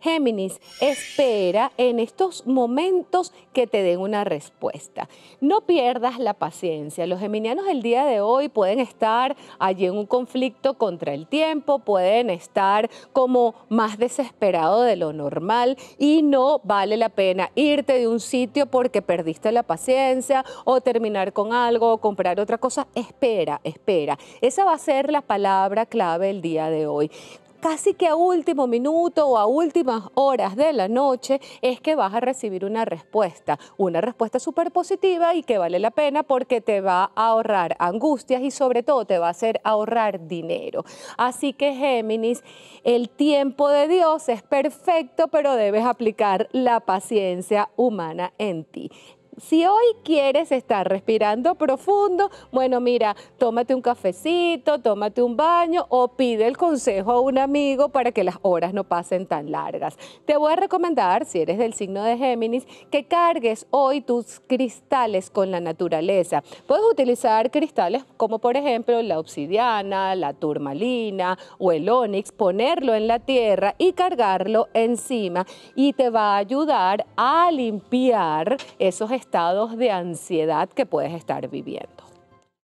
Géminis, espera en estos momentos que te den una respuesta. No pierdas la paciencia. Los geminianos el día de hoy pueden estar allí en un conflicto contra el tiempo, pueden estar como más desesperado de lo normal y no vale la pena irte de un sitio porque perdiste la paciencia o terminar con algo o comprar otra cosa. Espera, espera. Esa va a ser la palabra clave el día de hoy casi que a último minuto o a últimas horas de la noche es que vas a recibir una respuesta, una respuesta súper positiva y que vale la pena porque te va a ahorrar angustias y sobre todo te va a hacer ahorrar dinero. Así que Géminis, el tiempo de Dios es perfecto, pero debes aplicar la paciencia humana en ti si hoy quieres estar respirando profundo, bueno, mira, tómate un cafecito, tómate un baño o pide el consejo a un amigo para que las horas no pasen tan largas. Te voy a recomendar, si eres del signo de Géminis, que cargues hoy tus cristales con la naturaleza. Puedes utilizar cristales como por ejemplo la obsidiana, la turmalina o el onix, ponerlo en la tierra y cargarlo encima y te va a ayudar a limpiar esos estados estados de ansiedad que puedes estar viviendo.